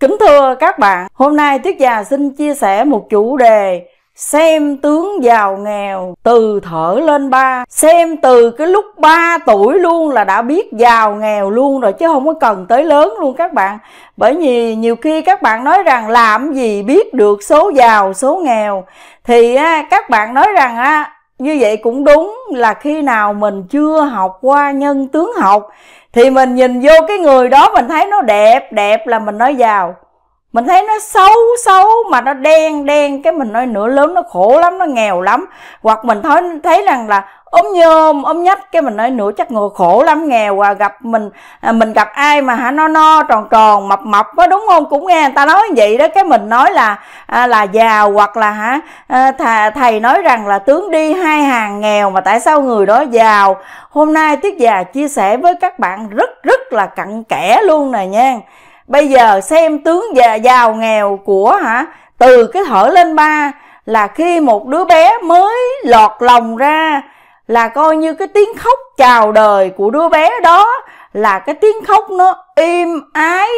Kính thưa các bạn, hôm nay Tuyết Già xin chia sẻ một chủ đề Xem tướng giàu nghèo từ thở lên ba Xem từ cái lúc 3 tuổi luôn là đã biết giàu nghèo luôn rồi Chứ không có cần tới lớn luôn các bạn Bởi vì nhiều khi các bạn nói rằng làm gì biết được số giàu số nghèo Thì các bạn nói rằng như vậy cũng đúng là khi nào mình chưa học qua nhân tướng học thì mình nhìn vô cái người đó mình thấy nó đẹp đẹp là mình nói vào mình thấy nó xấu xấu mà nó đen đen cái mình nói nửa lớn nó khổ lắm nó nghèo lắm hoặc mình thấy thấy rằng là ốm nhôm ốm nhách cái mình nói nửa chắc ngựa khổ lắm nghèo và gặp mình à, mình gặp ai mà hả no no tròn tròn mập mập có đúng không cũng nghe người ta nói vậy đó cái mình nói là à, là giàu hoặc là hả à, thà, thầy nói rằng là tướng đi hai hàng nghèo mà tại sao người đó giàu hôm nay tiết già chia sẻ với các bạn rất rất là cặn kẽ luôn nè nha bây giờ xem tướng già giàu nghèo của hả từ cái thở lên ba là khi một đứa bé mới lọt lòng ra là coi như cái tiếng khóc chào đời của đứa bé đó là cái tiếng khóc nó im ái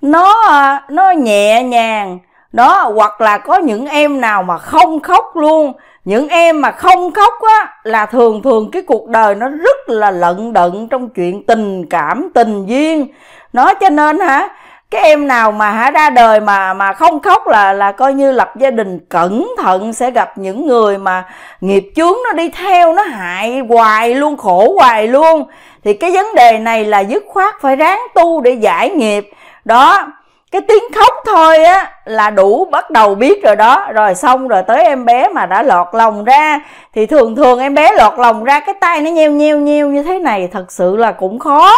nó à, nó nhẹ nhàng đó hoặc là có những em nào mà không khóc luôn những em mà không khóc á là thường thường cái cuộc đời nó rất là lận đận trong chuyện tình cảm tình duyên nó cho nên hả cái em nào mà hả ra đời mà mà không khóc là là coi như lập gia đình cẩn thận sẽ gặp những người mà nghiệp chướng nó đi theo nó hại hoài luôn khổ hoài luôn thì cái vấn đề này là dứt khoát phải ráng tu để giải nghiệp đó cái tiếng khóc thôi á là đủ bắt đầu biết rồi đó rồi xong rồi tới em bé mà đã lọt lòng ra thì thường thường em bé lọt lòng ra cái tay nó nheo nheo nheo như thế này thật sự là cũng khó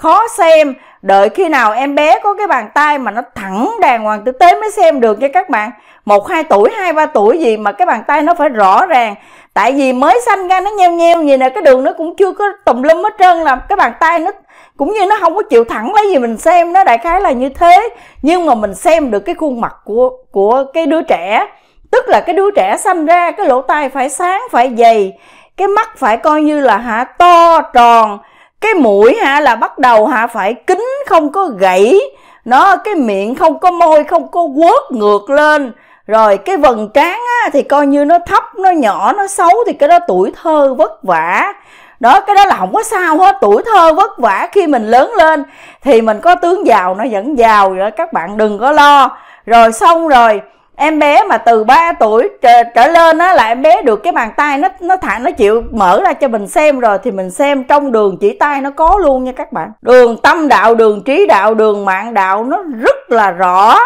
khó xem đợi khi nào em bé có cái bàn tay mà nó thẳng đàng hoàng tử tế mới xem được nha các bạn một hai tuổi hai ba tuổi gì mà cái bàn tay nó phải rõ ràng tại vì mới sanh ra nó nheo nheo gì nè cái đường nó cũng chưa có tùm lum hết trơn là cái bàn tay nó cũng như nó không có chịu thẳng lấy gì mình xem nó đại khái là như thế nhưng mà mình xem được cái khuôn mặt của của cái đứa trẻ tức là cái đứa trẻ sanh ra cái lỗ tai phải sáng phải dày cái mắt phải coi như là hả to tròn cái mũi ha là bắt đầu ha phải kính không có gãy nó cái miệng không có môi không có quớt ngược lên rồi cái vần trán á, thì coi như nó thấp nó nhỏ nó xấu thì cái đó tuổi thơ vất vả đó cái đó là không có sao hết tuổi thơ vất vả khi mình lớn lên thì mình có tướng giàu nó vẫn giàu rồi các bạn đừng có lo rồi xong rồi em bé mà từ 3 tuổi trở, trở lên á là em bé được cái bàn tay nó nó thẳng nó chịu mở ra cho mình xem rồi thì mình xem trong đường chỉ tay nó có luôn nha các bạn đường tâm đạo đường trí đạo đường mạng đạo nó rất là rõ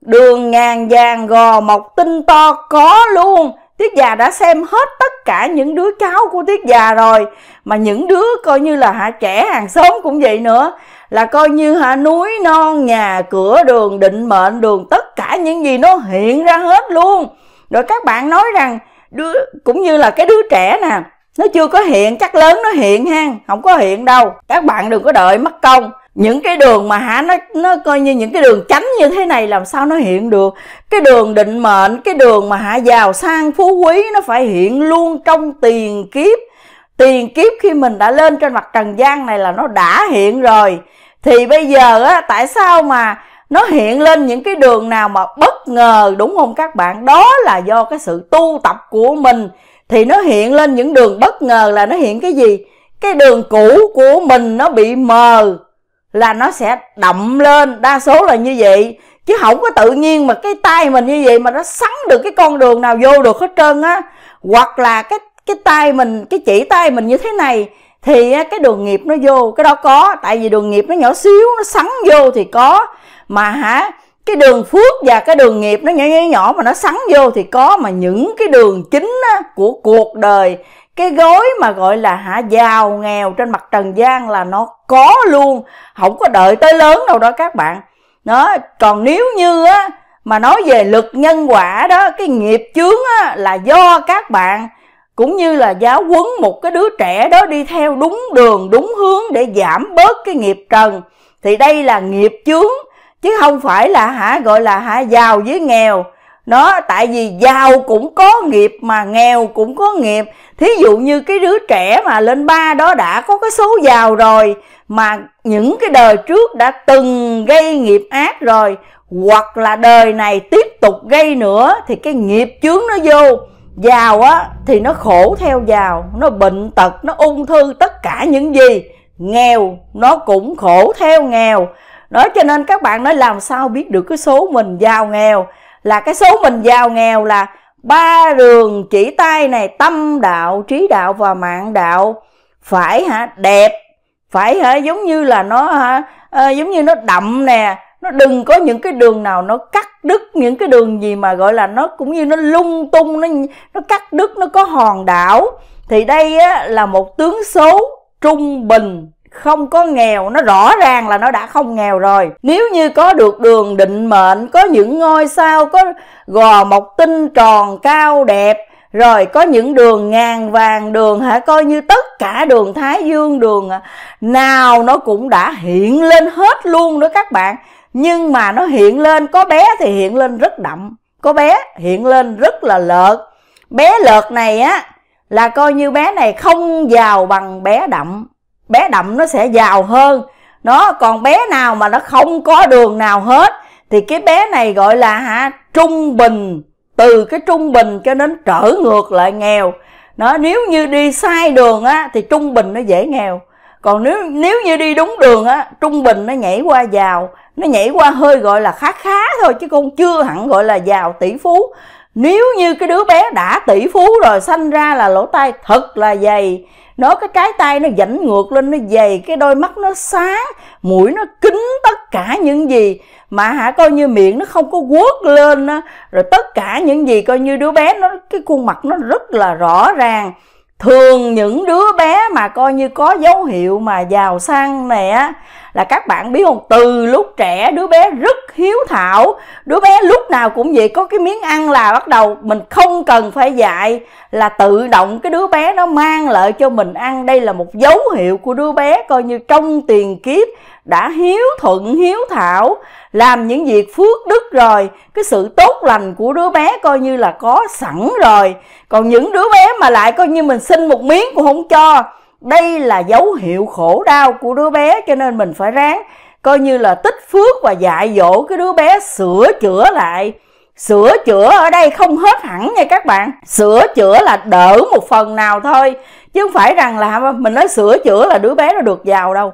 đường ngàn vàng gò mọc tinh to có luôn Tiết già đã xem hết tất cả những đứa cháu của Tiết già rồi Mà những đứa coi như là hả trẻ hàng xóm cũng vậy nữa là coi như hả núi non nhà cửa đường định mệnh đường tất cả những gì nó hiện ra hết luôn rồi các bạn nói rằng đứa cũng như là cái đứa trẻ nè nó chưa có hiện chắc lớn nó hiện ha không có hiện đâu các bạn đừng có đợi mất công những cái đường mà hả nó nó coi như những cái đường tránh như thế này làm sao nó hiện được cái đường định mệnh cái đường mà hả giàu sang phú quý nó phải hiện luôn trong tiền kiếp tiền kiếp khi mình đã lên trên mặt trần gian này là nó đã hiện rồi thì bây giờ á tại sao mà nó hiện lên những cái đường nào mà bất ngờ đúng không các bạn đó là do cái sự tu tập của mình thì nó hiện lên những đường bất ngờ là nó hiện cái gì cái đường cũ của mình nó bị mờ là nó sẽ đậm lên đa số là như vậy chứ không có tự nhiên mà cái tay mình như vậy mà nó sắn được cái con đường nào vô được hết trơn á hoặc là cái cái tay mình cái chỉ tay mình như thế này thì cái đường nghiệp nó vô cái đó có tại vì đường nghiệp nó nhỏ xíu nó sắn vô thì có mà hả cái đường phước và cái đường nghiệp nó nhỏ nhỏ nhỏ mà nó sắn vô thì có mà những cái đường chính của cuộc đời cái gối mà gọi là hả giàu nghèo trên mặt trần gian là nó có luôn không có đợi tới lớn đâu đó các bạn đó còn nếu như á mà nói về luật nhân quả đó cái nghiệp chướng á, là do các bạn cũng như là giáo huấn một cái đứa trẻ đó đi theo đúng đường đúng hướng để giảm bớt cái nghiệp trần thì đây là nghiệp chướng chứ không phải là hả gọi là hả giàu với nghèo nó tại vì giàu cũng có nghiệp mà nghèo cũng có nghiệp thí dụ như cái đứa trẻ mà lên ba đó đã có cái số giàu rồi mà những cái đời trước đã từng gây nghiệp ác rồi hoặc là đời này tiếp tục gây nữa thì cái nghiệp chướng nó vô giàu á thì nó khổ theo giàu nó bệnh tật nó ung thư tất cả những gì nghèo nó cũng khổ theo nghèo đó cho nên các bạn nói làm sao biết được cái số mình giàu nghèo là cái số mình giàu nghèo là ba đường chỉ tay này tâm đạo trí đạo và mạng đạo phải hả đẹp phải hả giống như là nó hả ờ, giống như nó đậm nè nó đừng có những cái đường nào nó cắt đứt những cái đường gì mà gọi là nó cũng như nó lung tung nó nó cắt đứt nó có hòn đảo thì đây á, là một tướng số trung bình không có nghèo nó rõ ràng là nó đã không nghèo rồi nếu như có được đường định mệnh có những ngôi sao có gò mộc tinh tròn cao đẹp rồi có những đường ngàn vàng đường hả coi như tất cả đường thái dương đường à, nào nó cũng đã hiện lên hết luôn đó các bạn nhưng mà nó hiện lên có bé thì hiện lên rất đậm có bé hiện lên rất là lợt bé lợt này á là coi như bé này không giàu bằng bé đậm bé đậm nó sẽ giàu hơn nó còn bé nào mà nó không có đường nào hết thì cái bé này gọi là hả trung bình từ cái trung bình cho đến trở ngược lại nghèo nó nếu như đi sai đường á thì trung bình nó dễ nghèo còn nếu nếu như đi đúng đường á trung bình nó nhảy qua giàu nó nhảy qua hơi gọi là khá khá thôi chứ con chưa hẳn gọi là giàu tỷ phú nếu như cái đứa bé đã tỷ phú rồi sanh ra là lỗ tai thật là dày nó cái trái tay nó dảnh ngược lên nó dày cái đôi mắt nó sáng mũi nó kín tất cả những gì mà hả coi như miệng nó không có quớt lên á rồi tất cả những gì coi như đứa bé nó cái khuôn mặt nó rất là rõ ràng thường những đứa bé mà coi như có dấu hiệu mà giàu sang này á là các bạn biết không từ lúc trẻ đứa bé rất hiếu thảo đứa bé lúc nào cũng vậy có cái miếng ăn là bắt đầu mình không cần phải dạy là tự động cái đứa bé nó mang lại cho mình ăn đây là một dấu hiệu của đứa bé coi như trong tiền kiếp đã hiếu thuận hiếu thảo làm những việc phước đức rồi cái sự tốt lành của đứa bé coi như là có sẵn rồi còn những đứa bé mà lại coi như mình xin một miếng cũng không cho đây là dấu hiệu khổ đau của đứa bé cho nên mình phải ráng coi như là tích phước và dạy dỗ cái đứa bé sửa chữa lại sửa chữa ở đây không hết hẳn nha các bạn sửa chữa là đỡ một phần nào thôi chứ không phải rằng là mình nói sửa chữa là đứa bé nó được giàu đâu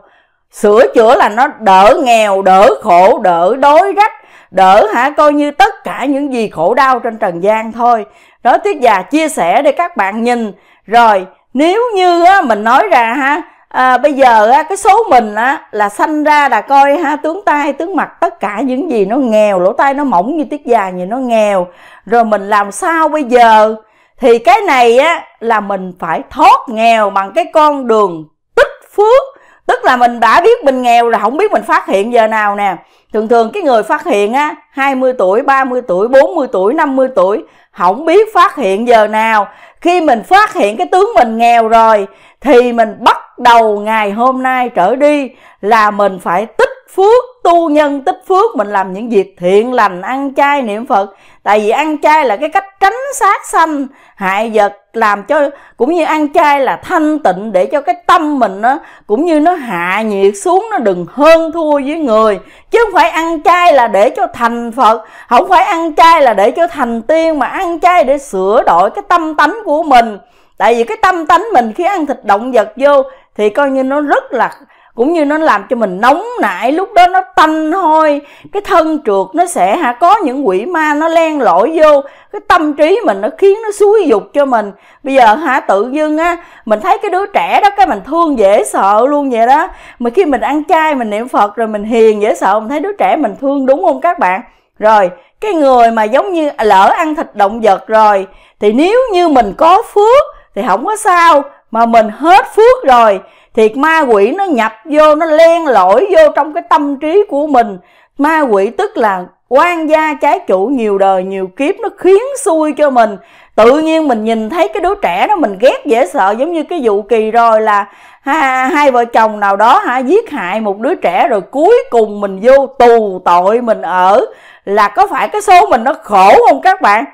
sửa chữa là nó đỡ nghèo đỡ khổ đỡ đói rách đỡ hả coi như tất cả những gì khổ đau trên trần gian thôi đó tiết già chia sẻ để các bạn nhìn rồi nếu như á, mình nói ra ha à, bây giờ á, cái số mình á, là sanh ra là coi ha tướng tay tướng mặt tất cả những gì nó nghèo lỗ tai nó mỏng như tiết già như nó nghèo rồi mình làm sao bây giờ thì cái này á là mình phải thoát nghèo bằng cái con đường tích phước tức là mình đã biết mình nghèo là không biết mình phát hiện giờ nào nè thường thường cái người phát hiện á 20 tuổi 30 tuổi 40 tuổi 50 tuổi không biết phát hiện giờ nào khi mình phát hiện cái tướng mình nghèo rồi thì mình bắt đầu ngày hôm nay trở đi là mình phải tích phước tu nhân tích phước mình làm những việc thiện lành ăn chay niệm phật tại vì ăn chay là cái cách tránh sát sanh hại vật làm cho cũng như ăn chay là thanh tịnh để cho cái tâm mình nó cũng như nó hạ nhiệt xuống nó đừng hơn thua với người chứ không phải ăn chay là để cho thành phật không phải ăn chay là để cho thành tiên mà ăn chay để sửa đổi cái tâm tánh của mình tại vì cái tâm tánh mình khi ăn thịt động vật vô thì coi như nó rất là cũng như nó làm cho mình nóng nảy lúc đó nó tanh hôi cái thân trượt nó sẽ hả có những quỷ ma nó len lỏi vô cái tâm trí mình nó khiến nó xúi dục cho mình bây giờ hả tự dưng á mình thấy cái đứa trẻ đó cái mình thương dễ sợ luôn vậy đó mà khi mình ăn chay mình niệm phật rồi mình hiền dễ sợ mình thấy đứa trẻ mình thương đúng không các bạn rồi cái người mà giống như lỡ ăn thịt động vật rồi thì nếu như mình có phước thì không có sao mà mình hết phước rồi thì ma quỷ nó nhập vô nó len lỏi vô trong cái tâm trí của mình ma quỷ tức là quan gia trái chủ nhiều đời nhiều kiếp nó khiến xui cho mình tự nhiên mình nhìn thấy cái đứa trẻ đó mình ghét dễ sợ giống như cái vụ kỳ rồi là ha, hai vợ chồng nào đó hả giết hại một đứa trẻ rồi cuối cùng mình vô tù tội mình ở là có phải cái số mình nó khổ không các bạn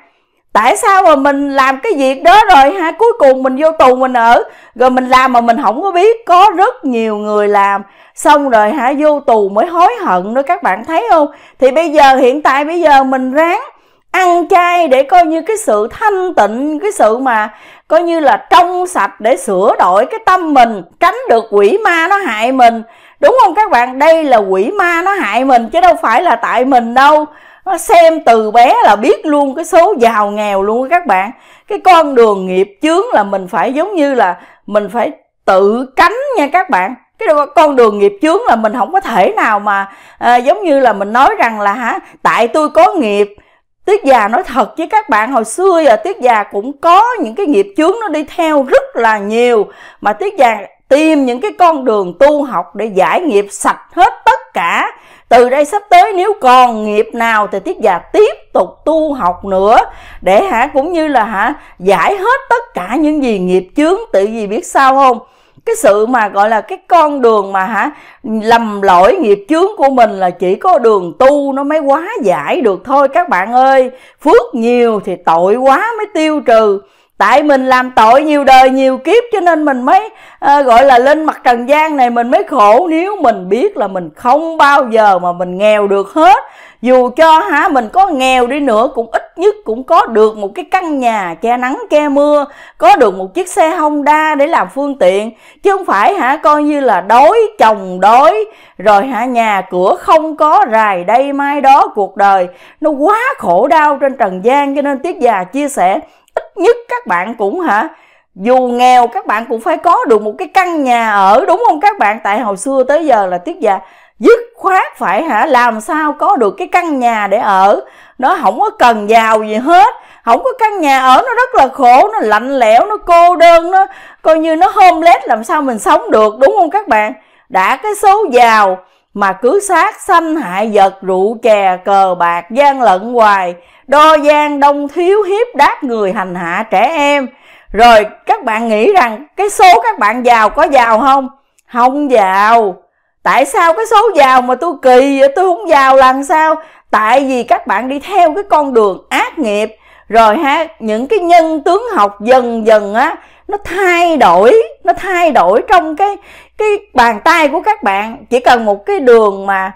tại sao mà mình làm cái việc đó rồi ha cuối cùng mình vô tù mình ở rồi mình làm mà mình không có biết có rất nhiều người làm xong rồi hả vô tù mới hối hận nữa các bạn thấy không thì bây giờ hiện tại bây giờ mình ráng ăn chay để coi như cái sự thanh tịnh cái sự mà coi như là trong sạch để sửa đổi cái tâm mình tránh được quỷ ma nó hại mình đúng không các bạn đây là quỷ ma nó hại mình chứ đâu phải là tại mình đâu nó xem từ bé là biết luôn cái số giàu nghèo luôn các bạn cái con đường nghiệp chướng là mình phải giống như là mình phải tự cánh nha các bạn cái con đường nghiệp chướng là mình không có thể nào mà à, giống như là mình nói rằng là hả tại tôi có nghiệp tiết già nói thật với các bạn hồi xưa giờ tiết già cũng có những cái nghiệp chướng nó đi theo rất là nhiều mà tiết già tìm những cái con đường tu học để giải nghiệp sạch hết tất cả từ đây sắp tới nếu còn nghiệp nào thì Tiết Già tiếp tục tu học nữa để hả cũng như là hả giải hết tất cả những gì nghiệp chướng tự gì biết sao không cái sự mà gọi là cái con đường mà hả lầm lỗi nghiệp chướng của mình là chỉ có đường tu nó mới quá giải được thôi các bạn ơi phước nhiều thì tội quá mới tiêu trừ tại mình làm tội nhiều đời nhiều kiếp cho nên mình mới à, gọi là lên mặt trần gian này mình mới khổ nếu mình biết là mình không bao giờ mà mình nghèo được hết dù cho hả mình có nghèo đi nữa cũng ít nhất cũng có được một cái căn nhà che nắng che mưa có được một chiếc xe honda để làm phương tiện chứ không phải hả coi như là đói chồng đói rồi hả nhà cửa không có rài đây mai đó cuộc đời nó quá khổ đau trên trần gian cho nên tiết già chia sẻ ít nhất các bạn cũng hả dù nghèo các bạn cũng phải có được một cái căn nhà ở đúng không các bạn tại hồi xưa tới giờ là tiết già dứt khoát phải hả làm sao có được cái căn nhà để ở nó không có cần giàu gì hết không có căn nhà ở nó rất là khổ nó lạnh lẽo nó cô đơn nó coi như nó homeless làm sao mình sống được đúng không các bạn đã cái số giàu mà cứ sát sanh hại vật rượu chè cờ bạc gian lận hoài đo gian đông thiếu hiếp đáp người hành hạ trẻ em rồi các bạn nghĩ rằng cái số các bạn giàu có giàu không không giàu tại sao cái số giàu mà tôi kỳ vậy tôi không giàu làm sao tại vì các bạn đi theo cái con đường ác nghiệp rồi ha những cái nhân tướng học dần dần á nó thay đổi nó thay đổi trong cái cái bàn tay của các bạn chỉ cần một cái đường mà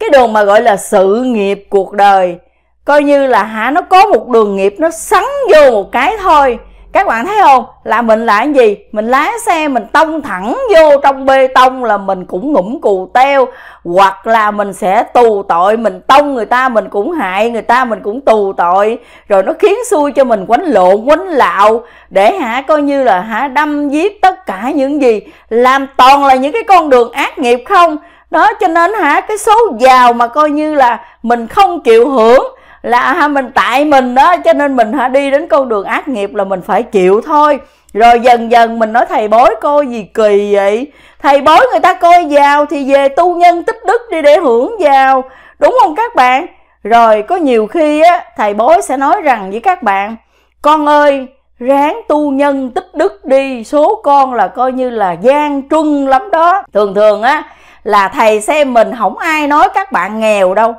cái đường mà gọi là sự nghiệp cuộc đời coi như là hả nó có một đường nghiệp nó sắn vô một cái thôi các bạn thấy không là mình là cái gì mình lái xe mình tông thẳng vô trong bê tông là mình cũng ngủm cù teo hoặc là mình sẽ tù tội mình tông người ta mình cũng hại người ta mình cũng tù tội rồi nó khiến xui cho mình quánh lộn quánh lạo để hả coi như là hả đâm giết tất cả những gì làm toàn là những cái con đường ác nghiệp không đó cho nên hả cái số giàu mà coi như là mình không chịu hưởng là mình tại mình đó cho nên mình ha, đi đến con đường ác nghiệp là mình phải chịu thôi rồi dần dần mình nói thầy bói coi gì kỳ vậy thầy bói người ta coi giàu thì về tu nhân tích đức đi để hưởng giàu đúng không các bạn rồi có nhiều khi á thầy bói sẽ nói rằng với các bạn con ơi ráng tu nhân tích đức đi số con là coi như là gian trung lắm đó thường thường á là thầy xem mình không ai nói các bạn nghèo đâu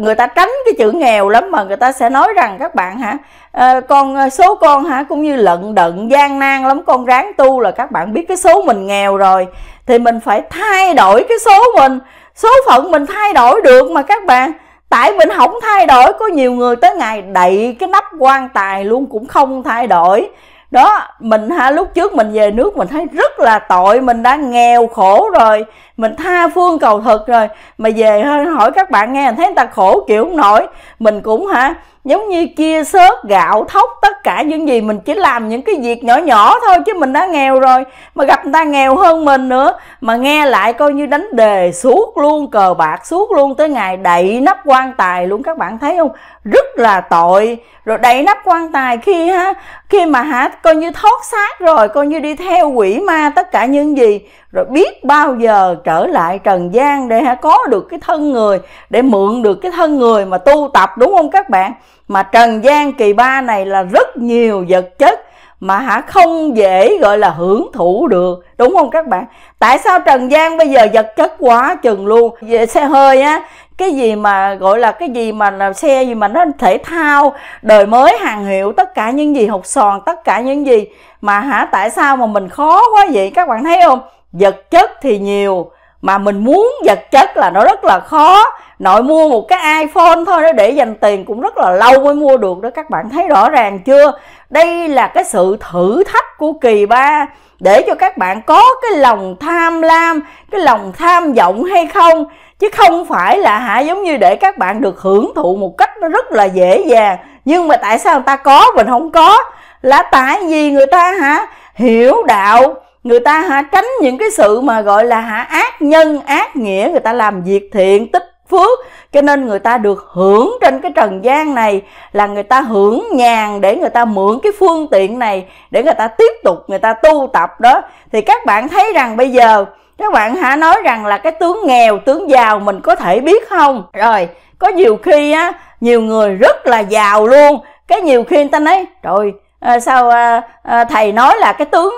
người ta tránh cái chữ nghèo lắm mà người ta sẽ nói rằng các bạn hả ờ, con ờ, số con hả cũng như lận đận gian nan lắm con ráng tu là các bạn biết cái số mình nghèo rồi thì mình phải thay đổi cái số mình số phận mình thay đổi được mà các bạn tại mình không thay đổi có nhiều người tới ngày đậy cái nắp quan tài luôn cũng không thay đổi đó mình ha lúc trước mình về nước mình thấy rất là tội mình đã nghèo khổ rồi mình tha phương cầu thực rồi mà về hỏi các bạn nghe thấy người ta khổ kiểu không nổi mình cũng hả giống như chia sớt gạo thóc tất cả những gì mình chỉ làm những cái việc nhỏ nhỏ thôi chứ mình đã nghèo rồi mà gặp người ta nghèo hơn mình nữa mà nghe lại coi như đánh đề suốt luôn cờ bạc suốt luôn tới ngày đậy nắp quan tài luôn các bạn thấy không rất là tội rồi đậy nắp quan tài khi ha khi mà hả coi như thoát xác rồi coi như đi theo quỷ ma tất cả những gì rồi biết bao giờ trở lại trần gian để có được cái thân người để mượn được cái thân người mà tu tập đúng không các bạn mà trần gian kỳ ba này là rất nhiều vật chất mà hả không dễ gọi là hưởng thụ được đúng không các bạn tại sao trần gian bây giờ vật chất quá chừng luôn về xe hơi á cái gì mà gọi là cái gì mà là xe gì mà nó thể thao đời mới hàng hiệu tất cả những gì hột sòn tất cả những gì mà hả tại sao mà mình khó quá vậy các bạn thấy không vật chất thì nhiều mà mình muốn vật chất là nó rất là khó nội mua một cái iphone thôi đó để dành tiền cũng rất là lâu mới mua được đó các bạn thấy rõ ràng chưa đây là cái sự thử thách của kỳ ba để cho các bạn có cái lòng tham lam cái lòng tham vọng hay không chứ không phải là hả giống như để các bạn được hưởng thụ một cách nó rất là dễ dàng nhưng mà tại sao người ta có mình không có là tại vì người ta hả hiểu đạo người ta hả tránh những cái sự mà gọi là hả ác nhân ác nghĩa người ta làm việc thiện tích phước cho nên người ta được hưởng trên cái trần gian này là người ta hưởng nhàn để người ta mượn cái phương tiện này để người ta tiếp tục người ta tu tập đó thì các bạn thấy rằng bây giờ các bạn hả nói rằng là cái tướng nghèo tướng giàu mình có thể biết không rồi có nhiều khi á nhiều người rất là giàu luôn cái nhiều khi người ta nói trời à, sao à, à, thầy nói là cái tướng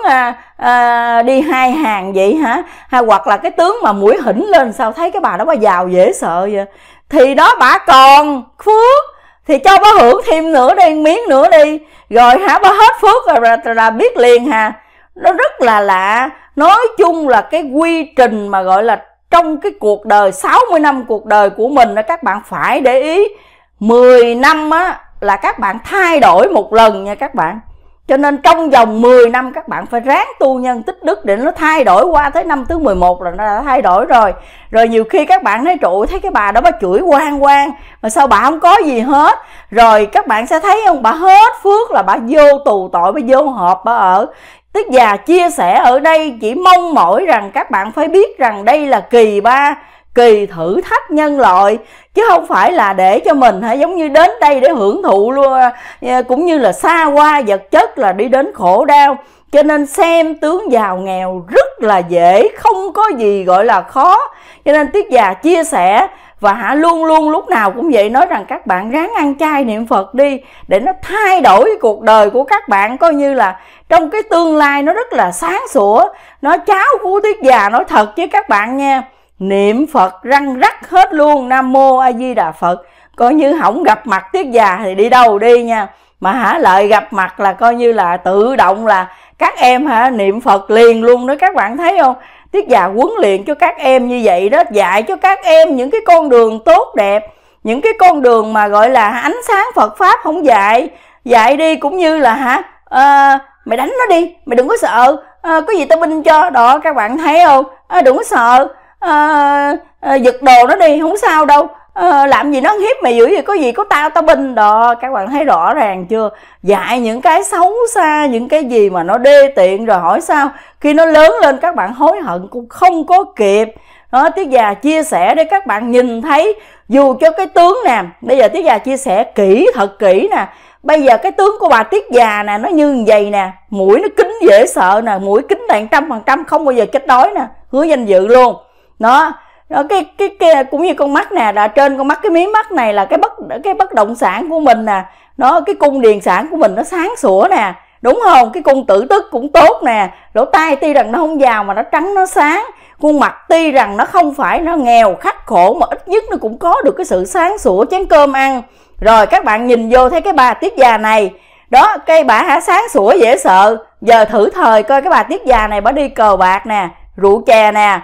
à, đi hai hàng vậy hả hay hoặc là cái tướng mà mũi hỉnh lên sao thấy cái bà đó bà giàu dễ sợ vậy thì đó bà còn phước thì cho bà hưởng thêm nữa đi miếng nữa đi rồi hả bà hết phước rồi là, là, là biết liền hà nó rất là lạ nói chung là cái quy trình mà gọi là trong cái cuộc đời 60 năm cuộc đời của mình đó các bạn phải để ý 10 năm á là các bạn thay đổi một lần nha các bạn cho nên trong vòng 10 năm các bạn phải ráng tu nhân tích đức để nó thay đổi qua tới năm thứ 11 là nó đã thay đổi rồi. Rồi nhiều khi các bạn nói trụ thấy cái bà đó bà chửi quan quan mà sao bà không có gì hết. Rồi các bạn sẽ thấy không bà hết phước là bà vô tù tội bà vô hộp bà ở. Tức già chia sẻ ở đây chỉ mong mỏi rằng các bạn phải biết rằng đây là kỳ ba kỳ thử thách nhân loại chứ không phải là để cho mình hả giống như đến đây để hưởng thụ luôn à, cũng như là xa qua vật chất là đi đến khổ đau cho nên xem tướng giàu nghèo rất là dễ không có gì gọi là khó cho nên tiết già chia sẻ và hả luôn luôn lúc nào cũng vậy nói rằng các bạn ráng ăn chay niệm phật đi để nó thay đổi cuộc đời của các bạn coi như là trong cái tương lai nó rất là sáng sủa nó cháu của tiết già nói thật với các bạn nha niệm phật răng rắc hết luôn nam mô a di đà phật coi như không gặp mặt tiết già thì đi đâu đi nha mà hả lại gặp mặt là coi như là tự động là các em hả niệm phật liền luôn đó các bạn thấy không tiết già huấn luyện cho các em như vậy đó dạy cho các em những cái con đường tốt đẹp những cái con đường mà gọi là ánh sáng phật pháp không dạy dạy đi cũng như là hả à, mày đánh nó đi mày đừng có sợ à, có gì tao binh cho đó các bạn thấy không à, đừng có sợ à, à, giật đồ nó đi không sao đâu à, làm gì nó hiếp mày dữ vậy có gì có tao tao binh đó các bạn thấy rõ ràng chưa dạy những cái xấu xa những cái gì mà nó đê tiện rồi hỏi sao khi nó lớn lên các bạn hối hận cũng không có kịp đó tiết già chia sẻ để các bạn nhìn thấy dù cho cái tướng nè bây giờ tiết già chia sẻ kỹ thật kỹ nè bây giờ cái tướng của bà tiết già nè nó như vậy nè mũi nó kính dễ sợ nè mũi kính đạn trăm phần trăm không bao giờ chết đói nè hứa danh dự luôn đó đó cái cái, cái cũng như con mắt nè là trên con mắt cái miếng mắt này là cái bất cái bất động sản của mình nè nó cái cung điền sản của mình nó sáng sủa nè đúng không cái cung tử tức cũng tốt nè lỗ tai tuy rằng nó không giàu mà nó trắng nó sáng khuôn mặt tuy rằng nó không phải nó nghèo khắc khổ mà ít nhất nó cũng có được cái sự sáng sủa chén cơm ăn rồi các bạn nhìn vô thấy cái bà tiết già này đó cây bà hả sáng sủa dễ sợ giờ thử thời coi cái bà tiết già này bà đi cờ bạc nè rượu chè nè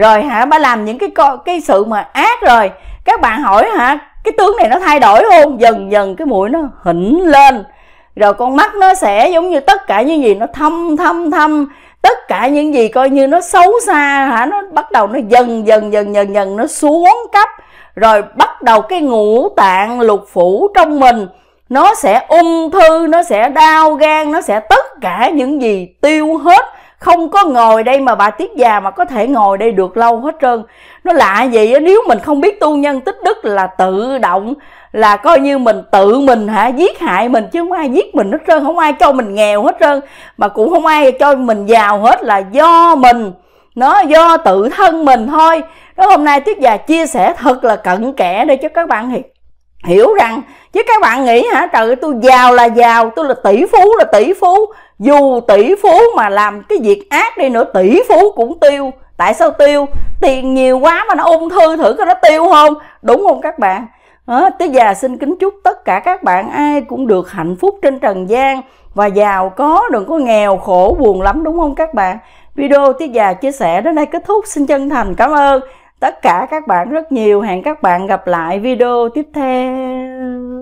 rồi hả bà làm những cái cái sự mà ác rồi các bạn hỏi hả cái tướng này nó thay đổi không dần dần cái mũi nó hỉnh lên rồi con mắt nó sẽ giống như tất cả những gì nó thâm thâm thâm tất cả những gì coi như nó xấu xa hả nó bắt đầu nó dần dần dần dần dần nó xuống cấp rồi bắt đầu cái ngũ tạng lục phủ trong mình nó sẽ ung thư nó sẽ đau gan nó sẽ tất cả những gì tiêu hết không có ngồi đây mà bà tiết già mà có thể ngồi đây được lâu hết trơn nó lạ vậy á nếu mình không biết tu nhân tích đức là tự động là coi như mình tự mình hả giết hại mình chứ không ai giết mình hết trơn không ai cho mình nghèo hết trơn mà cũng không ai cho mình giàu hết là do mình nó do tự thân mình thôi đó hôm nay tiết già chia sẻ thật là cận kẽ đây cho các bạn hiểu hiểu rằng chứ các bạn nghĩ hả trời tôi giàu là giàu tôi là tỷ phú là tỷ phú dù tỷ phú mà làm cái việc ác đi nữa tỷ phú cũng tiêu tại sao tiêu tiền nhiều quá mà nó ung thư thử coi nó tiêu không đúng không các bạn à, tới già xin kính chúc tất cả các bạn ai cũng được hạnh phúc trên trần gian và giàu có đừng có nghèo khổ buồn lắm đúng không các bạn video tiết già chia sẻ đến đây kết thúc xin chân thành cảm ơn tất cả các bạn rất nhiều hẹn các bạn gặp lại video tiếp theo